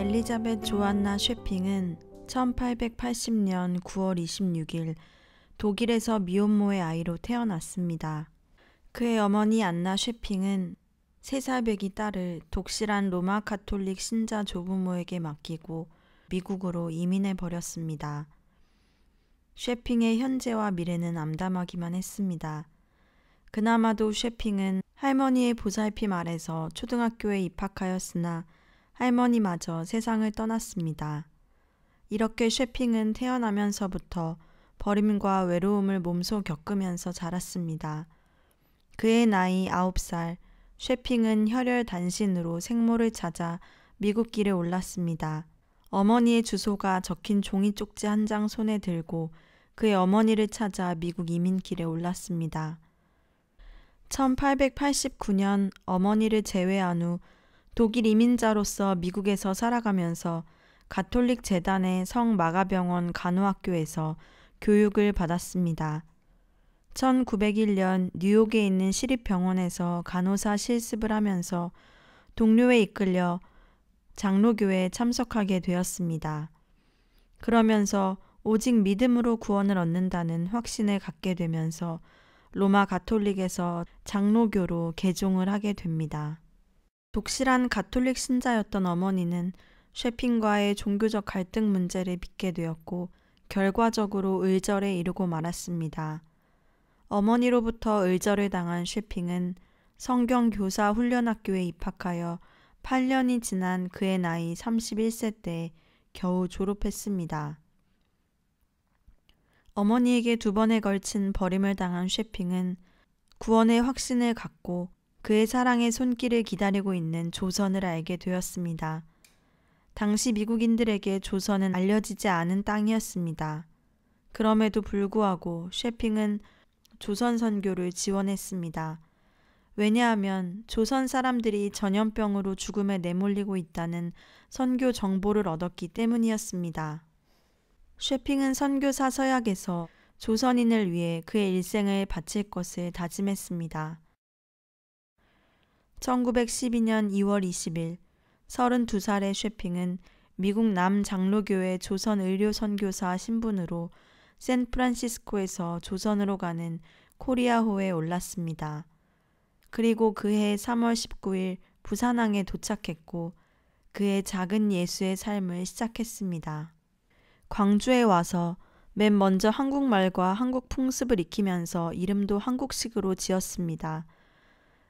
엘리자벳 조안나 쉐핑은 1880년 9월 26일 독일에서 미혼모의 아이로 태어났습니다. 그의 어머니 안나 쉐핑은 세살배기 딸을 독실한 로마 카톨릭 신자 조부모에게 맡기고 미국으로 이민해 버렸습니다. 쉐핑의 현재와 미래는 암담하기만 했습니다. 그나마도 쉐핑은 할머니의 보살핌 아래서 초등학교에 입학하였으나 할머니마저 세상을 떠났습니다. 이렇게 쉐핑은 태어나면서부터 버림과 외로움을 몸소 겪으면서 자랐습니다. 그의 나이 9살, 쉐핑은 혈혈 단신으로 생모를 찾아 미국 길에 올랐습니다. 어머니의 주소가 적힌 종이 쪽지 한 장 손에 들고 그의 어머니를 찾아 미국 이민길에 올랐습니다. 1889년 어머니를 제외한 후 독일 이민자로서 미국에서 살아가면서 가톨릭 재단의 성 마가병원 간호학교에서 교육을 받았습니다. 1901년 뉴욕에 있는 시립병원에서 간호사 실습을 하면서 동료에 이끌려 장로교회에 참석하게 되었습니다. 그러면서 오직 믿음으로 구원을 얻는다는 확신을 갖게 되면서 로마 가톨릭에서 장로교로 개종을 하게 됩니다. 독실한 가톨릭 신자였던 어머니는 셰핑과의 종교적 갈등 문제를 빚게 되었고 결과적으로 의절에 이르고 말았습니다. 어머니로부터 의절을 당한 셰핑은 성경교사 훈련학교에 입학하여 8년이 지난 그의 나이 31세 때 겨우 졸업했습니다. 어머니에게 두 번에 걸친 버림을 당한 셰핑은 구원의 확신을 갖고 그의 사랑의 손길을 기다리고 있는 조선을 알게 되었습니다. 당시 미국인들에게 조선은 알려지지 않은 땅이었습니다. 그럼에도 불구하고 셰핑은 조선 선교를 지원했습니다. 왜냐하면 조선 사람들이 전염병으로 죽음에 내몰리고 있다는 선교 정보를 얻었기 때문이었습니다. 셰핑은 선교사 서약에서 조선인을 위해 그의 일생을 바칠 것을 다짐했습니다. 1912년 2월 20일 32살의 쉐핑은 미국 남장로교회 조선의료선교사 신분으로 샌프란시스코에서 조선으로 가는 코리아호에 올랐습니다. 그리고 그해 3월 19일 부산항에 도착했고 그의 작은 예수의 삶을 시작했습니다. 광주에 와서 맨 먼저 한국말과 한국 풍습을 익히면서 이름도 한국식으로 지었습니다.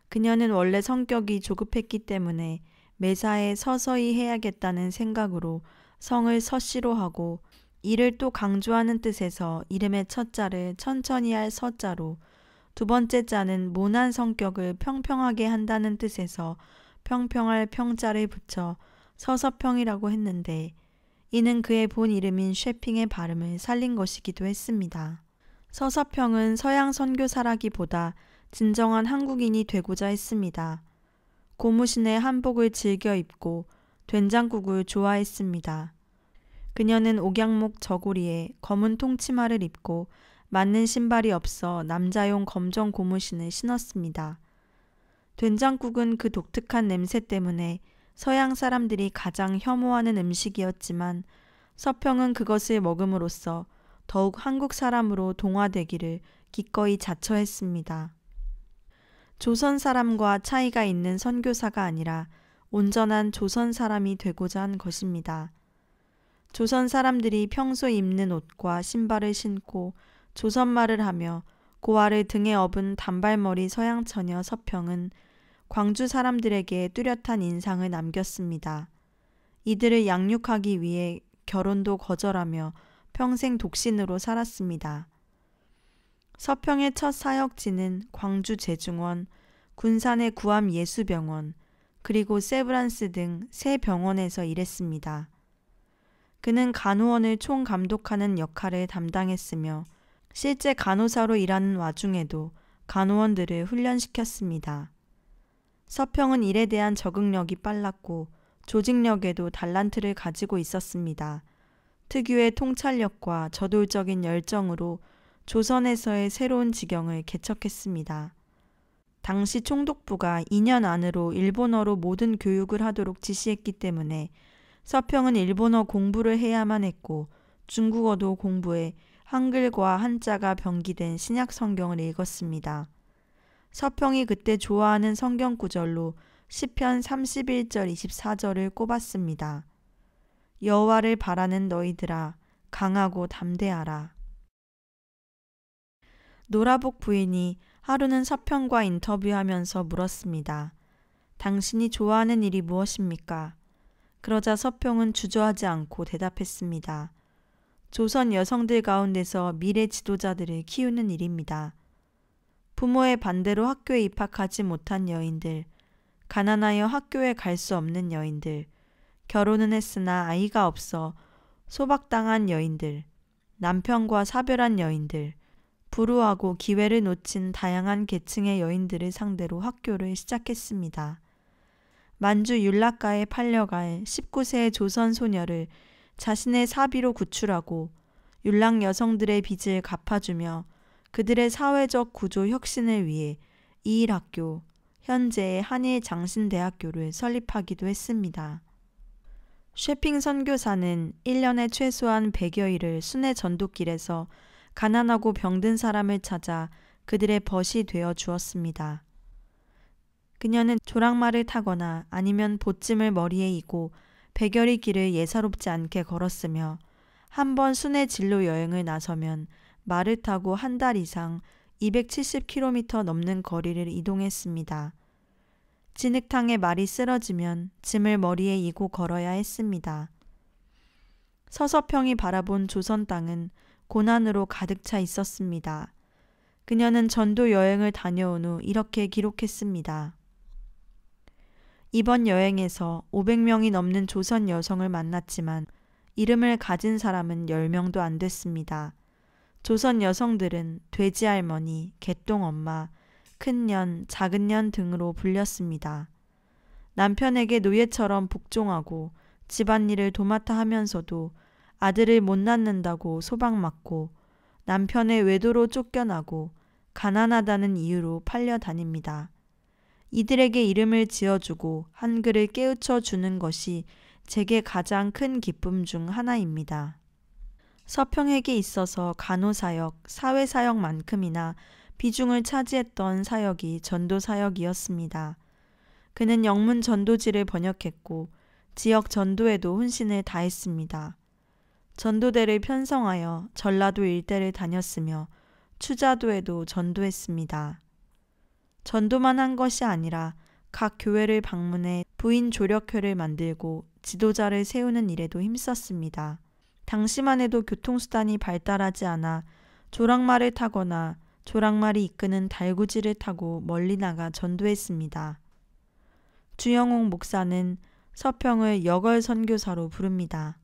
그녀는 원래 성격이 조급했기 때문에 매사에 서서히 해야겠다는 생각으로 성을 서씨로 하고 이를 또 강조하는 뜻에서 이름의 첫 자를 천천히 할 서자로 두 번째 자는 모난 성격을 평평하게 한다는 뜻에서 평평할 평자를 붙여 서서평이라고 했는데 이는 그의 본 이름인 쉐핑의 발음을 살린 것이기도 했습니다. 서서평은 서양 선교사라기보다 진정한 한국인이 되고자 했습니다. 고무신의 한복을 즐겨 입고 된장국을 좋아했습니다. 그녀는 옥양목 저고리에 검은 통치마를 입고 맞는 신발이 없어 남자용 검정 고무신을 신었습니다. 된장국은 그 독특한 냄새 때문에 서양 사람들이 가장 혐오하는 음식이었지만 서평은 그것을 먹음으로써 더욱 한국 사람으로 동화되기를 기꺼이 자처했습니다. 조선 사람과 차이가 있는 선교사가 아니라 온전한 조선 사람이 되고자 한 것입니다. 조선 사람들이 평소 입는 옷과 신발을 신고 조선말을 하며 고아를 그 등에 업은 단발머리 서양 처녀 서평은 광주 사람들에게 뚜렷한 인상을 남겼습니다. 이들을 양육하기 위해 결혼도 거절하며 평생 독신으로 살았습니다. 서평의 첫 사역지는 광주 제중원, 군산의 구암 예수병원, 그리고 세브란스 등 세 병원에서 일했습니다. 그는 간호원을 총 감독하는 역할을 담당했으며 실제 간호사로 일하는 와중에도 간호원들을 훈련시켰습니다. 서평은 일에 대한 적응력이 빨랐고 조직력에도 달란트를 가지고 있었습니다. 특유의 통찰력과 저돌적인 열정으로 조선에서의 새로운 지경을 개척했습니다. 당시 총독부가 2년 안으로 일본어로 모든 교육을 하도록 지시했기 때문에 서평은 일본어 공부를 해야만 했고 중국어도 공부해 한글과 한자가 병기된 신약 성경을 읽었습니다. 서평이 그때 좋아하는 성경 구절로 시편 31절 24절을 꼽았습니다. 여호와를 바라는 너희들아 강하고 담대하라. 노라복 부인이 하루는 서평과 인터뷰하면서 물었습니다. 당신이 좋아하는 일이 무엇입니까? 그러자 서평은 주저하지 않고 대답했습니다. 조선 여성들 가운데서 미래 지도자들을 키우는 일입니다. 부모의 반대로 학교에 입학하지 못한 여인들, 가난하여 학교에 갈 수 없는 여인들, 결혼은 했으나 아이가 없어 소박당한 여인들, 남편과 사별한 여인들, 불우하고 기회를 놓친 다양한 계층의 여인들을 상대로 학교를 시작했습니다. 만주 율락가에 팔려갈 19세의 조선 소녀를 자신의 사비로 구출하고 율락 여성들의 빚을 갚아주며 그들의 사회적 구조 혁신을 위해 이일학교, 현재의 한일 장신대학교를 설립하기도 했습니다. 쉐핑 선교사는 1년에 최소한 100여일을 순회 전도길에서 가난하고 병든 사람을 찾아 그들의 벗이 되어 주었습니다. 그녀는 조랑말을 타거나 아니면 보찜을 머리에 이고 백열이 길을 예사롭지 않게 걸었으며 한 번 순회 진로 여행을 나서면 말을 타고 한 달 이상 270km 넘는 거리를 이동했습니다. 진흙탕에 말이 쓰러지면 짐을 머리에 이고 걸어야 했습니다. 서서평이 바라본 조선 땅은 고난으로 가득 차 있었습니다. 그녀는 전도 여행을 다녀온 후 이렇게 기록했습니다. 이번 여행에서 500명이 넘는 조선 여성을 만났지만 이름을 가진 사람은 10명도 안 됐습니다. 조선 여성들은 돼지 할머니, 개똥 엄마, 큰 년, 작은 년 등으로 불렸습니다. 남편에게 노예처럼 복종하고 집안일을 도맡아 하면서도 아들을 못 낳는다고 소방맞고 남편의 외도로 쫓겨나고 가난하다는 이유로 팔려 다닙니다. 이들에게 이름을 지어주고 한글을 깨우쳐 주는 것이 제게 가장 큰 기쁨 중 하나입니다. 서평에게 있어서 간호사역, 사회사역만큼이나 비중을 차지했던 사역이 전도사역이었습니다. 그는 영문 전도지를 번역했고 지역 전도에도 혼신을 다했습니다. 전도대를 편성하여 전라도 일대를 다녔으며 추자도에도 전도했습니다. 전도만 한 것이 아니라 각 교회를 방문해 부인 조력회를 만들고 지도자를 세우는 일에도 힘썼습니다. 당시만 해도 교통수단이 발달하지 않아 조랑말을 타거나 조랑말이 이끄는 달구지를 타고 멀리 나가 전도했습니다. 주영홍 목사는 서평을 여걸 선교사로 부릅니다.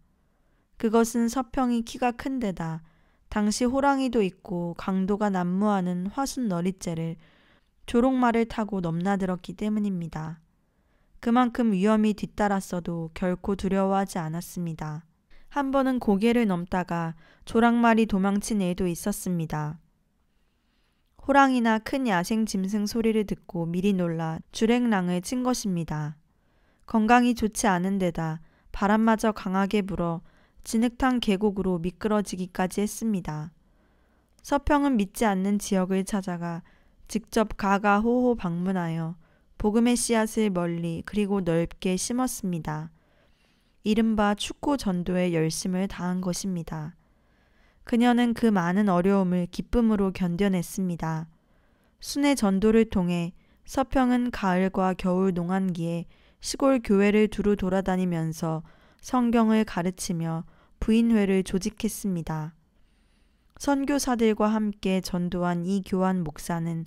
그것은 서평이 키가 큰 데다 당시 호랑이도 있고 강도가 난무하는 화순너리째를 조롱말을 타고 넘나들었기 때문입니다. 그만큼 위험이 뒤따랐어도 결코 두려워하지 않았습니다. 한 번은 고개를 넘다가 조랑말이 도망친 애도 있었습니다. 호랑이나 큰 야생 짐승 소리를 듣고 미리 놀라 주랭랑을 친 것입니다. 건강이 좋지 않은 데다 바람마저 강하게 불어 진흙탕 계곡으로 미끄러지기까지 했습니다. 서평은 믿지 않는 지역을 찾아가 직접 가가호호 방문하여 복음의 씨앗을 멀리 그리고 넓게 심었습니다. 이른바 축구 전도에 열심을 다한 것입니다. 그녀는 그 많은 어려움을 기쁨으로 견뎌냈습니다. 순회 전도를 통해 서평은 가을과 겨울 농한기에 시골 교회를 두루 돌아다니면서 성경을 가르치며 부인회를 조직했습니다. 선교사들과 함께 전도한 이 교환 목사는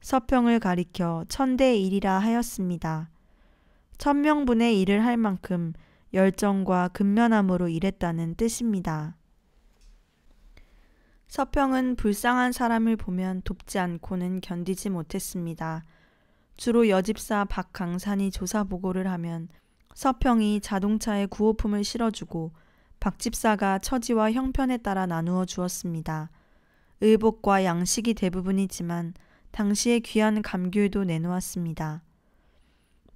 서평을 가리켜 천대 일이라 하였습니다. 천명분의 일을 할 만큼 열정과 근면함으로 일했다는 뜻입니다. 서평은 불쌍한 사람을 보면 돕지 않고는 견디지 못했습니다. 주로 여집사 박강산이 조사 보고를 하면 서평이 자동차에 구호품을 실어주고 박 집사가 처지와 형편에 따라 나누어 주었습니다. 의복과 양식이 대부분이지만 당시의 귀한 감귤도 내놓았습니다.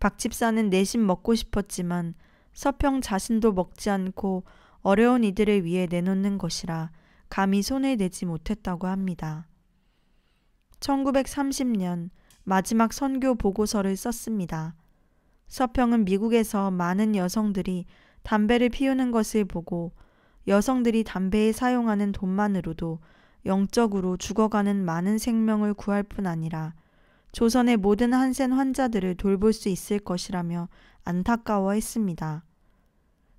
박 집사는 내심 먹고 싶었지만 서평 자신도 먹지 않고 어려운 이들을 위해 내놓는 것이라 감히 손을 대지 못했다고 합니다. 1930년 마지막 선교 보고서를 썼습니다. 서평은 미국에서 많은 여성들이 담배를 피우는 것을 보고 여성들이 담배에 사용하는 돈만으로도 영적으로 죽어가는 많은 생명을 구할 뿐 아니라 조선의 모든 한센 환자들을 돌볼 수 있을 것이라며 안타까워했습니다.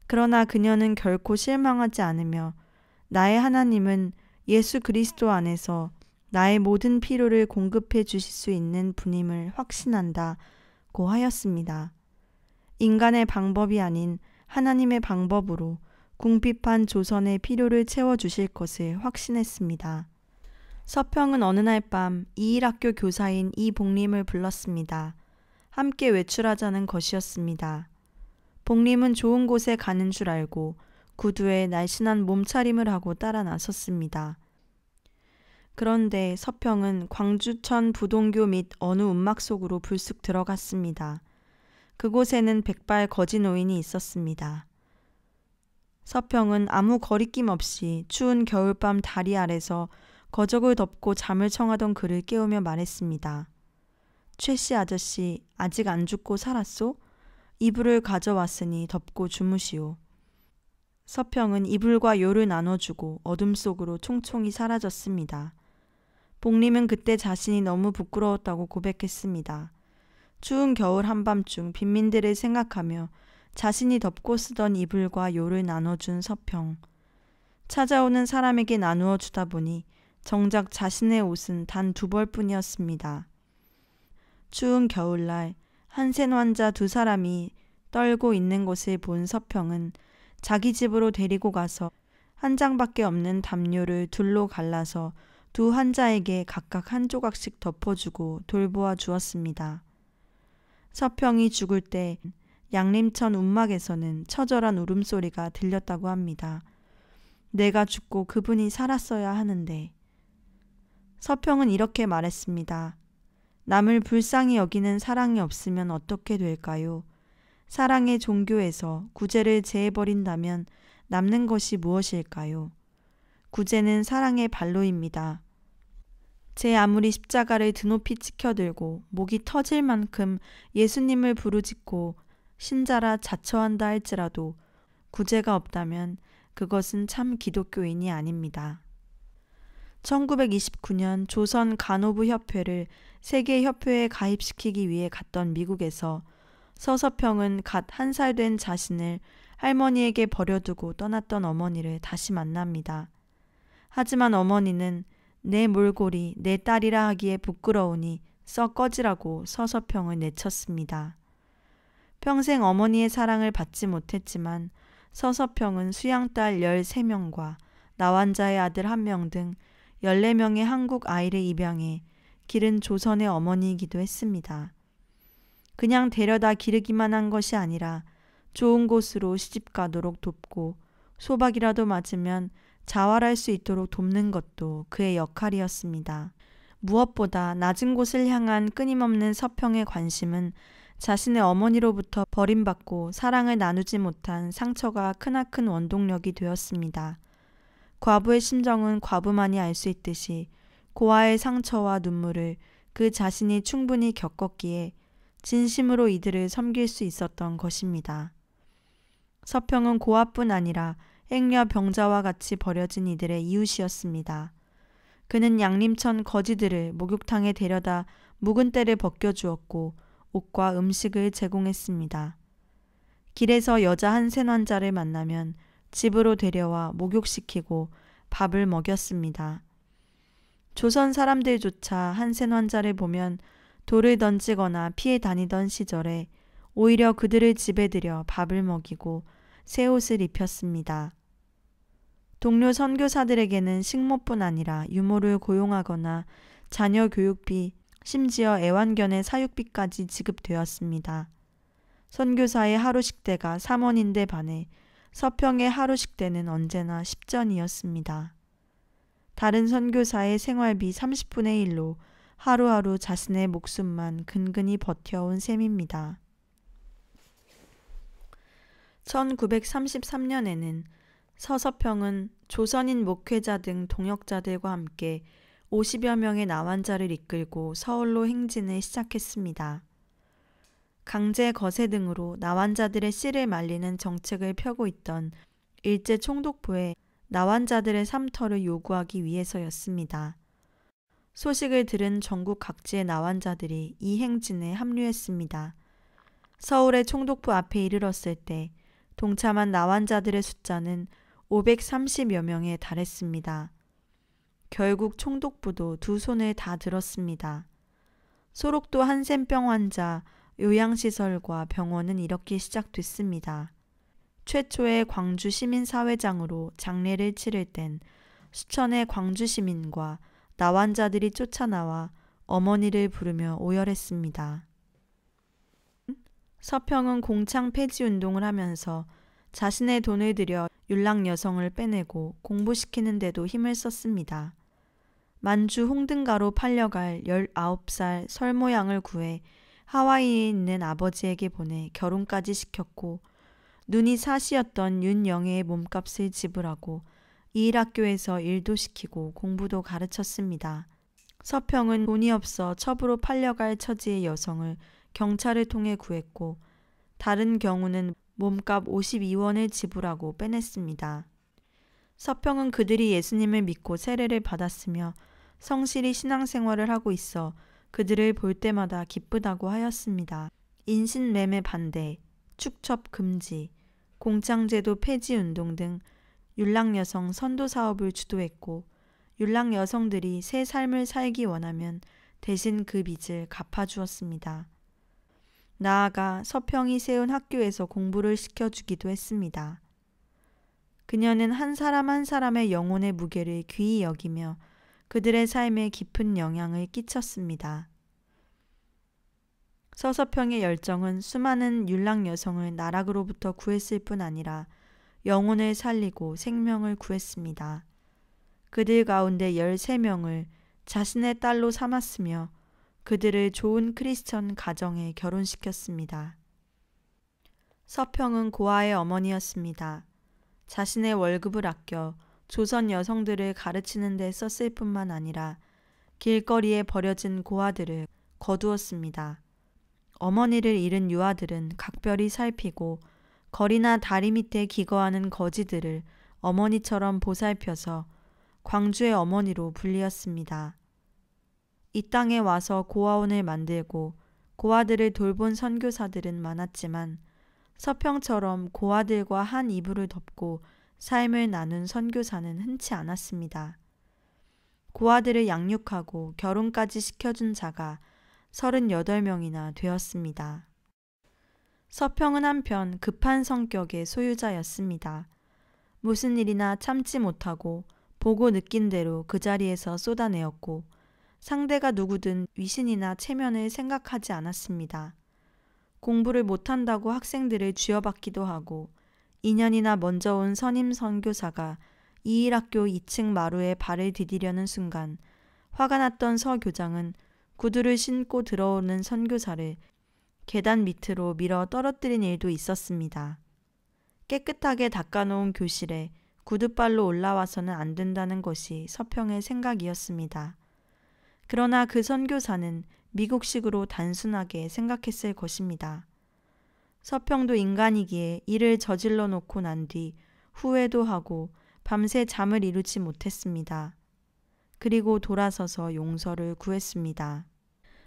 그러나 그녀는 결코 실망하지 않으며 나의 하나님은 예수 그리스도 안에서 나의 모든 피로를 공급해 주실 수 있는 분임을 확신한다고 하였습니다. 인간의 방법이 아닌 하나님의 방법으로 궁핍한 조선의 필요를 채워주실 것을 확신했습니다. 서평은 어느 날 밤 이일학교 교사인 이복림을 불렀습니다. 함께 외출하자는 것이었습니다. 복림은 좋은 곳에 가는 줄 알고 구두에 날씬한 몸차림을 하고 따라 나섰습니다. 그런데 서평은 광주천 부동교 및 어느 움막 속으로 불쑥 들어갔습니다. 그곳에는 백발 거지 노인이 있었습니다. 서평은 아무 거리낌 없이 추운 겨울밤 다리 아래서 거적을 덮고 잠을 청하던 그를 깨우며 말했습니다. 최씨 아저씨 아직 안 죽고 살았소? 이불을 가져왔으니 덮고 주무시오. 서평은 이불과 요를 나눠주고 어둠 속으로 총총히 사라졌습니다. 복림은 그때 자신이 너무 부끄러웠다고 고백했습니다. 추운 겨울 한밤중 빈민들을 생각하며 자신이 덮고 쓰던 이불과 요를 나눠준 서평. 찾아오는 사람에게 나누어 주다 보니 정작 자신의 옷은 단 두 벌뿐이었습니다. 추운 겨울날 한센 환자 두 사람이 떨고 있는 것을 본 서평은 자기 집으로 데리고 가서 한 장밖에 없는 담요를 둘로 갈라서 두 환자에게 각각 한 조각씩 덮어주고 돌보아 주었습니다. 서평이 죽을 때 양림천 운막에서는 처절한 울음소리가 들렸다고 합니다. 내가 죽고 그분이 살았어야 하는데. 서평은 이렇게 말했습니다. 남을 불쌍히 여기는 사랑이 없으면 어떻게 될까요? 사랑의 종교에서 구제를 제해버린다면 남는 것이 무엇일까요? 구제는 사랑의 발로입니다. 제 아무리 십자가를 드높이 치켜들고 목이 터질 만큼 예수님을 부르짖고 신자라 자처한다 할지라도 구제가 없다면 그것은 참 기독교인이 아닙니다. 1929년 조선 간호부 협회를 세계 협회에 가입시키기 위해 갔던 미국에서 서서평은 갓 한 살 된 자신을 할머니에게 버려두고 떠났던 어머니를 다시 만납니다. 하지만 어머니는 내 몰골이 내 딸이라 하기에 부끄러우니 썩 꺼지라고 서서평을 내쳤습니다. 평생 어머니의 사랑을 받지 못했지만 서서평은 수양딸 13명과 나환자의 아들 1명 등 14명의 한국 아이를 입양해 길은 조선의 어머니이기도 했습니다. 그냥 데려다 기르기만 한 것이 아니라 좋은 곳으로 시집가도록 돕고 소박이라도 맞으면 자활할 수 있도록 돕는 것도 그의 역할이었습니다. 무엇보다 낮은 곳을 향한 끊임없는 서평의 관심은 자신의 어머니로부터 버림받고 사랑을 나누지 못한 상처가 크나큰 원동력이 되었습니다. 과부의 심정은 과부만이 알 수 있듯이 고아의 상처와 눈물을 그 자신이 충분히 겪었기에 진심으로 이들을 섬길 수 있었던 것입니다. 서평은 고아뿐 아니라 행려 병자와 같이 버려진 이들의 이웃이었습니다. 그는 양림천 거지들을 목욕탕에 데려다 묵은 때를 벗겨주었고 옷과 음식을 제공했습니다. 길에서 여자 한 세난자를 만나면 집으로 데려와 목욕시키고 밥을 먹였습니다. 조선 사람들조차 한센 환자를 보면 돌을 던지거나 피해 다니던 시절에 오히려 그들을 집에 들여 밥을 먹이고 새 옷을 입혔습니다. 동료 선교사들에게는 식모뿐 아니라 유모를 고용하거나 자녀 교육비, 심지어 애완견의 사육비까지 지급되었습니다. 선교사의 하루 식대가 3원인데 반해 서평의 하루 식대는 언제나 10전이었습니다. 다른 선교사의 생활비 30분의 1로 하루하루 자신의 목숨만 근근히 버텨온 셈입니다. 1933년에는 서서평은 조선인 목회자 등 동역자들과 함께 50여 명의 나환자를 이끌고 서울로 행진을 시작했습니다. 강제 거세 등으로 나환자들의 씨를 말리는 정책을 펴고 있던 일제 총독부에 나환자들의 삼터를 요구하기 위해서였습니다. 소식을 들은 전국 각지의 나환자들이 이 행진에 합류했습니다. 서울의 총독부 앞에 이르렀을 때 동참한 나환자들의 숫자는 530여 명에 달했습니다. 결국 총독부도 두 손을 다 들었습니다. 소록도 한센병 환자, 요양시설과 병원은 이렇게 시작됐습니다. 최초의 광주 시민사회장으로 장례를 치를 땐 수천의 광주 시민과 나환자들이 쫓아나와 어머니를 부르며 오열했습니다. 서평은 공창 폐지 운동을 하면서 자신의 돈을 들여 율락 여성을 빼내고 공부시키는데도 힘을 썼습니다. 만주 홍등가로 팔려갈 19살 설모양을 구해 하와이에 있는 아버지에게 보내 결혼까지 시켰고 눈이 사시였던 윤영애의 몸값을 지불하고 이일학교에서 일도 시키고 공부도 가르쳤습니다. 서평은 돈이 없어 첩으로 팔려갈 처지의 여성을 경찰을 통해 구했고 다른 경우는 몸값 52원을 지불하고 빼냈습니다. 서평은 그들이 예수님을 믿고 세례를 받았으며 성실히 신앙생활을 하고 있어 그들을 볼 때마다 기쁘다고 하였습니다. 인신매매 반대, 축첩 금지, 공창제도 폐지 운동 등 율락 여성 선도 사업을 주도했고 율락 여성들이 새 삶을 살기 원하면 대신 그 빚을 갚아주었습니다. 나아가 서평이 세운 학교에서 공부를 시켜주기도 했습니다. 그녀는 한 사람 한 사람의 영혼의 무게를 귀히 여기며 그들의 삶에 깊은 영향을 끼쳤습니다. 서서평의 열정은 수많은 율락 여성을 나락으로부터 구했을 뿐 아니라 영혼을 살리고 생명을 구했습니다. 그들 가운데 13명을 자신의 딸로 삼았으며 그들을 좋은 크리스천 가정에 결혼시켰습니다. 서평은 고아의 어머니였습니다. 자신의 월급을 아껴 조선 여성들을 가르치는 데 썼을 뿐만 아니라 길거리에 버려진 고아들을 거두었습니다. 어머니를 잃은 유아들은 각별히 살피고 거리나 다리 밑에 기거하는 거지들을 어머니처럼 보살펴서 광주의 어머니로 불리었습니다. 이 땅에 와서 고아원을 만들고 고아들을 돌본 선교사들은 많았지만 서평처럼 고아들과 한 이불을 덮고 삶을 나눈 선교사는 흔치 않았습니다. 고아들을 양육하고 결혼까지 시켜준 자가 38명이나 되었습니다. 서평은 한편 급한 성격의 소유자였습니다. 무슨 일이나 참지 못하고 보고 느낀 대로 그 자리에서 쏟아내었고 상대가 누구든 위신이나 체면을 생각하지 않았습니다. 공부를 못한다고 학생들을 쥐어박기도 하고 2년이나 먼저 온 선임 선교사가 2일학교 2층 마루에 발을 디디려는 순간 화가 났던 서 교장은 구두를 신고 들어오는 선교사를 계단 밑으로 밀어 떨어뜨린 일도 있었습니다. 깨끗하게 닦아놓은 교실에 구두발로 올라와서는 안 된다는 것이 서평의 생각이었습니다. 그러나 그 선교사는 미국식으로 단순하게 생각했을 것입니다. 서평도 인간이기에 일을 저질러 놓고 난 뒤 후회도 하고 밤새 잠을 이루지 못했습니다. 그리고 돌아서서 용서를 구했습니다.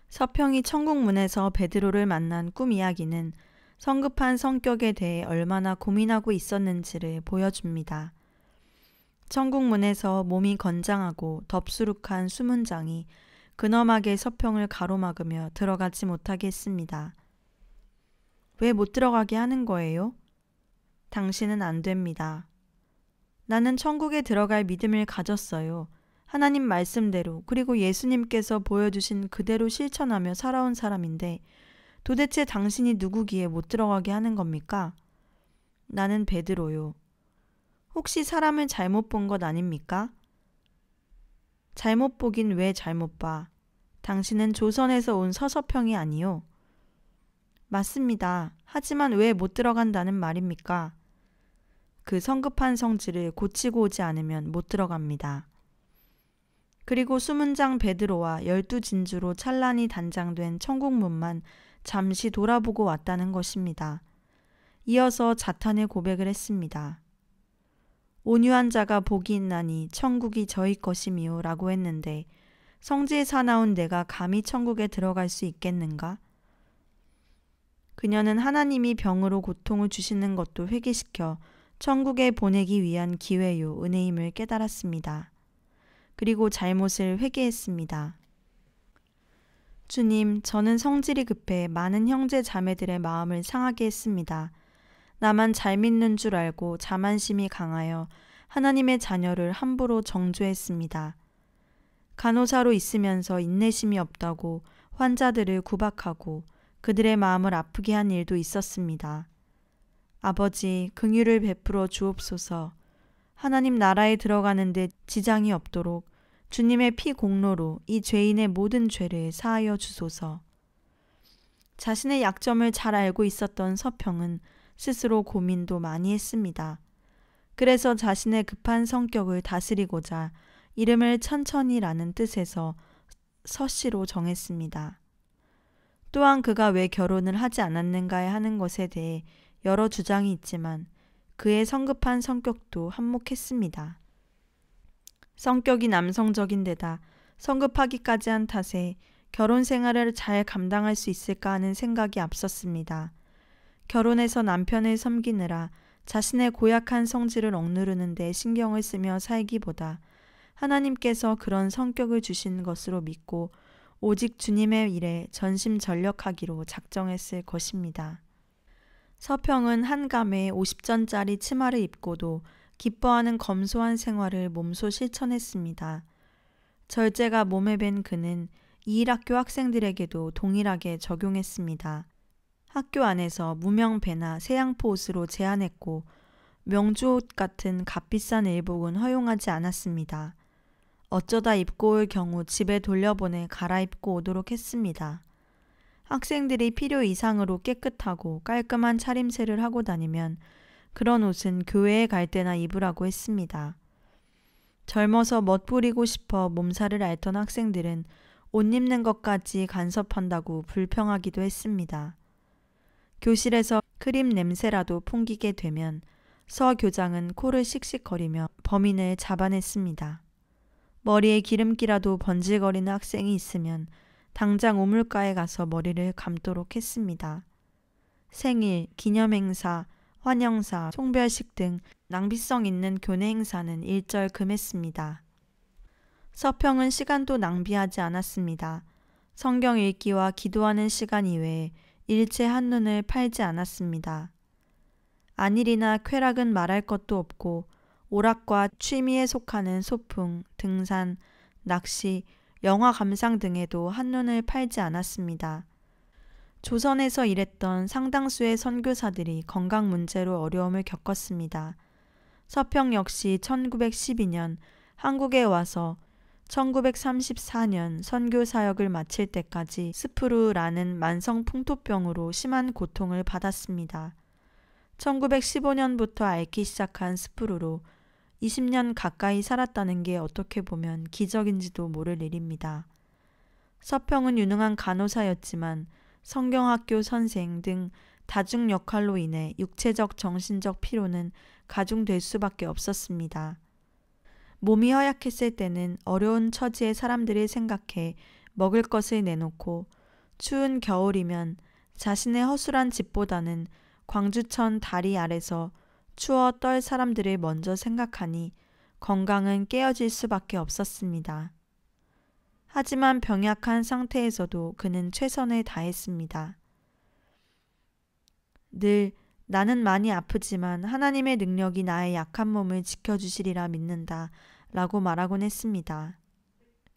서평이 천국문에서 베드로를 만난 꿈 이야기는 성급한 성격에 대해 얼마나 고민하고 있었는지를 보여줍니다. 천국문에서 몸이 건장하고 덥수룩한 수문장이 근엄하게 서평을 가로막으며 들어가지 못하게 했습니다. 왜 못 들어가게 하는 거예요? 당신은 안 됩니다. 나는 천국에 들어갈 믿음을 가졌어요. 하나님 말씀대로 그리고 예수님께서 보여주신 그대로 실천하며 살아온 사람인데 도대체 당신이 누구기에 못 들어가게 하는 겁니까? 나는 베드로요. 혹시 사람을 잘못 본 것 아닙니까? 잘못 보긴 왜 잘못 봐. 당신은 조선에서 온 서서평이 아니요. 맞습니다. 하지만 왜 못 들어간다는 말입니까? 그 성급한 성질을 고치고 오지 않으면 못 들어갑니다. 그리고 수문장 베드로와 열두 진주로 찬란히 단장된 천국문만 잠시 돌아보고 왔다는 것입니다. 이어서 자탄의 고백을 했습니다. 온유한 자가 복이 있나니 천국이 저희 것이미요라고 했는데 성지에 사나운 내가 감히 천국에 들어갈 수 있겠는가? 그녀는 하나님이 병으로 고통을 주시는 것도 회개시켜 천국에 보내기 위한 기회요 은혜임을 깨달았습니다. 그리고 잘못을 회개했습니다. 주님, 저는 성질이 급해 많은 형제 자매들의 마음을 상하게 했습니다. 나만 잘 믿는 줄 알고 자만심이 강하여 하나님의 자녀를 함부로 정죄했습니다. 간호사로 있으면서 인내심이 없다고 환자들을 구박하고 그들의 마음을 아프게 한 일도 있었습니다. 아버지, 긍휼을 베풀어 주옵소서. 하나님 나라에 들어가는 데 지장이 없도록 주님의 피 공로로 이 죄인의 모든 죄를 사하여 주소서. 자신의 약점을 잘 알고 있었던 서평은 스스로 고민도 많이 했습니다. 그래서 자신의 급한 성격을 다스리고자 이름을 천천히라는 뜻에서 서씨로 정했습니다. 또한 그가 왜 결혼을 하지 않았는가에 하는 것에 대해 여러 주장이 있지만 그의 성급한 성격도 한몫했습니다. 성격이 남성적인 데다 성급하기까지 한 탓에 결혼 생활을 잘 감당할 수 있을까 하는 생각이 앞섰습니다. 결혼해서 남편을 섬기느라 자신의 고약한 성질을 억누르는데 신경을 쓰며 살기보다 하나님께서 그런 성격을 주신 것으로 믿고 오직 주님의 일에 전심 전력하기로 작정했을 것입니다. 서평은 한감에 50전짜리 치마를 입고도 기뻐하는 검소한 생활을 몸소 실천했습니다. 절제가 몸에 밴 그는 이일학교 학생들에게도 동일하게 적용했습니다. 학교 안에서 무명배나 세양포 옷으로 제안했고 명주 옷 같은 값비싼 일복은 허용하지 않았습니다. 어쩌다 입고 올 경우 집에 돌려보내 갈아입고 오도록 했습니다. 학생들이 필요 이상으로 깨끗하고 깔끔한 차림새를 하고 다니면 그런 옷은 교회에 갈 때나 입으라고 했습니다. 젊어서 멋부리고 싶어 몸살을 앓던 학생들은 옷 입는 것까지 간섭한다고 불평하기도 했습니다. 교실에서 크림 냄새라도 풍기게 되면 서 교장은 코를 씩씩거리며 범인을 잡아냈습니다. 머리에 기름기라도 번질거리는 학생이 있으면 당장 우물가에 가서 머리를 감도록 했습니다. 생일, 기념행사, 환영사, 송별식 등 낭비성 있는 교내 행사는 일절 금했습니다. 서평은 시간도 낭비하지 않았습니다. 성경 읽기와 기도하는 시간 이외에 일체 한눈을 팔지 않았습니다. 안일이나 쾌락은 말할 것도 없고 오락과 취미에 속하는 소풍, 등산, 낚시, 영화 감상 등에도 한눈을 팔지 않았습니다. 조선에서 일했던 상당수의 선교사들이 건강 문제로 어려움을 겪었습니다. 서평 역시 1912년 한국에 와서 1934년 선교 사역을 마칠 때까지 스프루라는 만성 풍토병으로 심한 고통을 받았습니다. 1915년부터 앓기 시작한 스프루로 20년 가까이 살았다는 게 어떻게 보면 기적인지도 모를 일입니다. 서평은 유능한 간호사였지만 성경학교 선생 등 다중 역할로 인해 육체적 정신적 피로는 가중될 수밖에 없었습니다. 몸이 허약했을 때는 어려운 처지의 사람들을 생각해 먹을 것을 내놓고 추운 겨울이면 자신의 허술한 집보다는 광주천 다리 아래서 추워 떨 사람들을 먼저 생각하니 건강은 깨어질 수밖에 없었습니다. 하지만 병약한 상태에서도 그는 최선을 다했습니다. 늘 나는 많이 아프지만 하나님의 능력이 나의 약한 몸을 지켜주시리라 믿는다. 라고 말하곤 했습니다.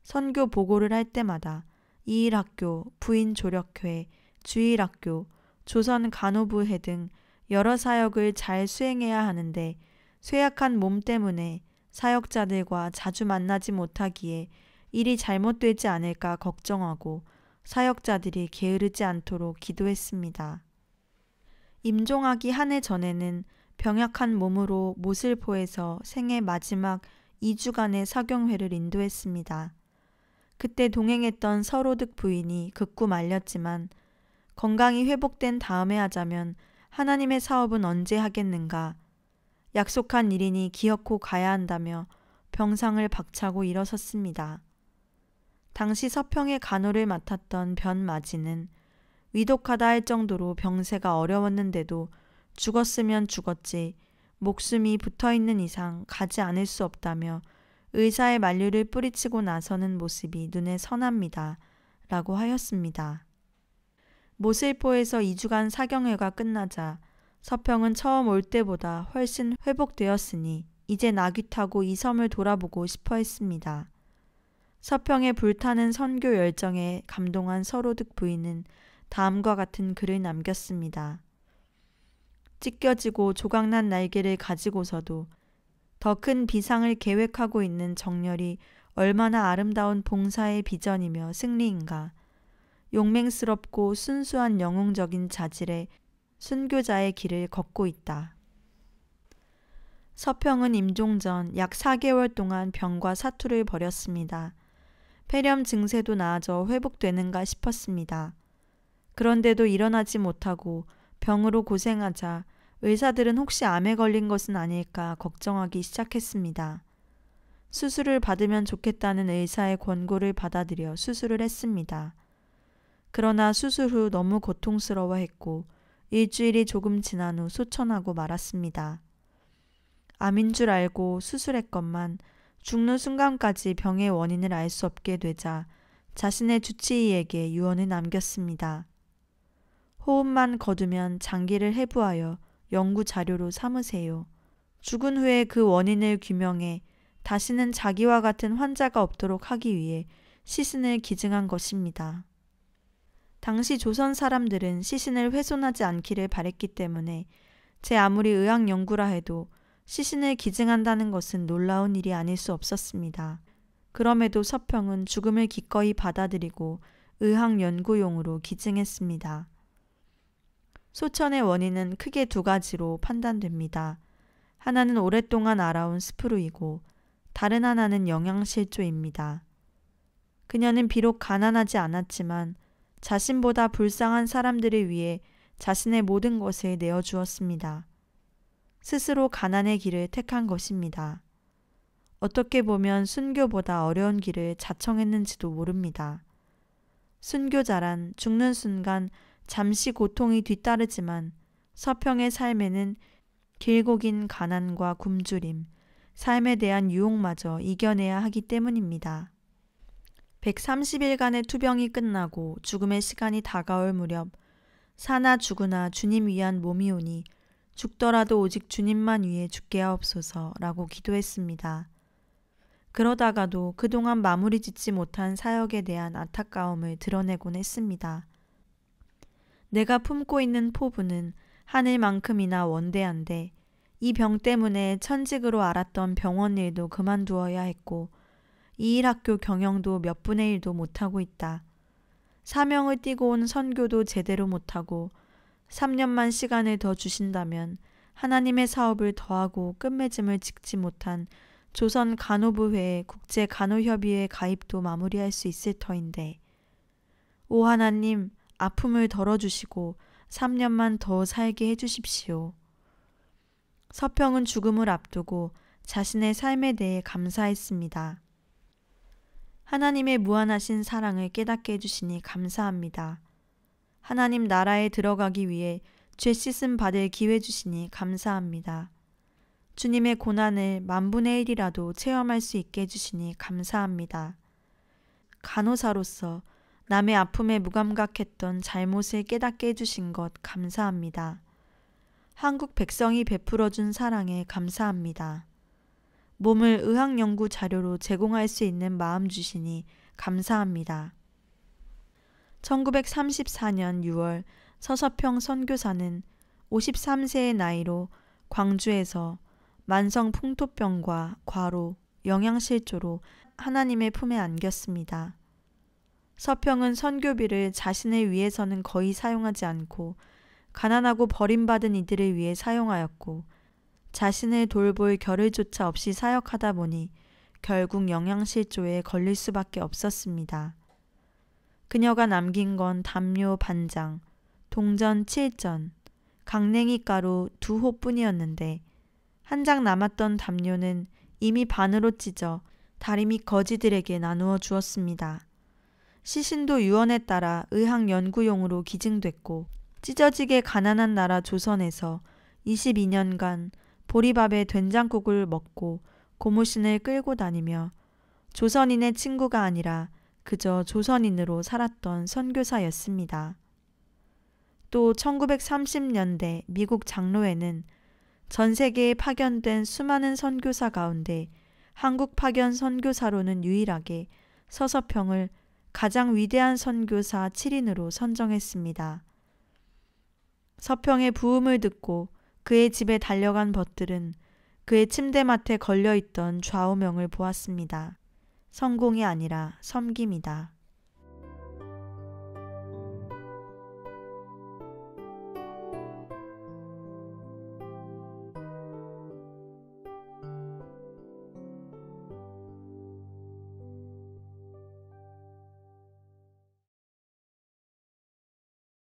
선교 보고를 할 때마다 이일학교, 부인조력회, 주일학교, 조선 간호부회 등 여러 사역을 잘 수행해야 하는데 쇠약한 몸 때문에 사역자들과 자주 만나지 못하기에 일이 잘못되지 않을까 걱정하고 사역자들이 게으르지 않도록 기도했습니다. 임종하기 한 해 전에는 병약한 몸으로 모슬포에서 생애 마지막 2주간의 사경회를 인도했습니다. 그때 동행했던 서로득 부인이 극구 말렸지만 건강이 회복된 다음에 하자면 하나님의 사업은 언제 하겠는가. 약속한 일이니 기어코 가야 한다며 병상을 박차고 일어섰습니다. 당시 서평의 간호를 맡았던 변마지는 위독하다 할 정도로 병세가 어려웠는데도 죽었으면 죽었지 목숨이 붙어 있는 이상 가지 않을 수 없다며 의사의 만류를 뿌리치고 나서는 모습이 눈에 선합니다. 라고 하였습니다. 모슬포에서 2주간 사경회가 끝나자 서평은 처음 올 때보다 훨씬 회복되었으니 이제 낙이 타고 이 섬을 돌아보고 싶어 했습니다. 서평의 불타는 선교 열정에 감동한 서로득 부인은 다음과 같은 글을 남겼습니다. 찢겨지고 조각난 날개를 가지고서도 더 큰 비상을 계획하고 있는 정렬이 얼마나 아름다운 봉사의 비전이며 승리인가. 용맹스럽고 순수한 영웅적인 자질의 순교자의 길을 걷고 있다. 서평은 임종 전 약 4개월 동안 병과 사투를 벌였습니다. 폐렴 증세도 나아져 회복되는가 싶었습니다. 그런데도 일어나지 못하고 병으로 고생하자 의사들은 혹시 암에 걸린 것은 아닐까 걱정하기 시작했습니다. 수술을 받으면 좋겠다는 의사의 권고를 받아들여 수술을 했습니다. 그러나 수술 후 너무 고통스러워했고 일주일이 조금 지난 후 소천하고 말았습니다. 암인 줄 알고 수술했건만 죽는 순간까지 병의 원인을 알 수 없게 되자 자신의 주치의에게 유언을 남겼습니다. 호흡만 거두면 장기를 해부하여 연구 자료로 삼으세요. 죽은 후에 그 원인을 규명해 다시는 자기와 같은 환자가 없도록 하기 위해 시신을 기증한 것입니다. 당시 조선 사람들은 시신을 훼손하지 않기를 바랬기 때문에 제 아무리 의학 연구라 해도 시신을 기증한다는 것은 놀라운 일이 아닐 수 없었습니다. 그럼에도 서평은 죽음을 기꺼이 받아들이고 의학 연구용으로 기증했습니다. 소천의 원인은 크게 두 가지로 판단됩니다. 하나는 오랫동안 알아온 스프루이고 다른 하나는 영양실조입니다. 그녀는 비록 가난하지 않았지만 자신보다 불쌍한 사람들을 위해 자신의 모든 것을 내어주었습니다. 스스로 가난의 길을 택한 것입니다. 어떻게 보면 순교보다 어려운 길을 자청했는지도 모릅니다. 순교자란 죽는 순간 잠시 고통이 뒤따르지만 서평의 삶에는 길고 긴 가난과 굶주림, 삶에 대한 유혹마저 이겨내야 하기 때문입니다. 130일간의 투병이 끝나고 죽음의 시간이 다가올 무렵 사나 죽으나 주님 위한 몸이 오니 죽더라도 오직 주님만 위해 죽게 하옵소서라고 기도했습니다. 그러다가도 그동안 마무리 짓지 못한 사역에 대한 안타까움을 드러내곤 했습니다. 내가 품고 있는 포부는 하늘만큼이나 원대한데 이 병 때문에 천직으로 알았던 병원 일도 그만두어야 했고 이일학교 경영도 몇 분의 일도 못하고 있다. 사명을 띠고 온 선교도 제대로 못하고 3년만 시간을 더 주신다면 하나님의 사업을 더하고 끝맺음을 짓지 못한 조선 간호부회 국제 간호협의회 가입도 마무리할 수 있을 터인데 오 하나님 아픔을 덜어주시고 3년만 더 살게 해주십시오. 서평은 죽음을 앞두고 자신의 삶에 대해 감사했습니다. 하나님의 무한하신 사랑을 깨닫게 해주시니 감사합니다. 하나님 나라에 들어가기 위해 죄 씻음 받을 기회 주시니 감사합니다. 주님의 고난을 만분의 일이라도 체험할 수 있게 해주시니 감사합니다. 간호사로서 남의 아픔에 무감각했던 잘못을 깨닫게 해주신 것 감사합니다. 한국 백성이 베풀어준 사랑에 감사합니다. 몸을 의학연구 자료로 제공할 수 있는 마음 주시니 감사합니다. 1934년 6월 서서평 선교사는 53세의 나이로 광주에서 만성 풍토병과 과로, 영양실조로 하나님의 품에 안겼습니다. 서평은 선교비를 자신을 위해서는 거의 사용하지 않고 가난하고 버림받은 이들을 위해 사용하였고 자신을 돌볼 결을조차 없이 사역하다 보니 결국 영양실조에 걸릴 수밖에 없었습니다. 그녀가 남긴 건 담요 반장, 동전 7전, 강냉이 가루 두 호뿐이었는데 한 장 남았던 담요는 이미 반으로 찢어 다리 및 거지들에게 나누어 주었습니다. 시신도 유언에 따라 의학 연구용으로 기증됐고 찢어지게 가난한 나라 조선에서 22년간 보리밥에 된장국을 먹고 고무신을 끌고 다니며 조선인의 친구가 아니라 그저 조선인으로 살았던 선교사였습니다. 또 1930년대 미국 장로회는 전 세계에 파견된 수많은 선교사 가운데 한국 파견 선교사로는 유일하게 서서평을 가장 위대한 선교사 7인으로 선정했습니다. 서평의 부음을 듣고 그의 집에 달려간 벗들은 그의 침대맡에 걸려있던 좌우명을 보았습니다. 성공이 아니라 섬김이다.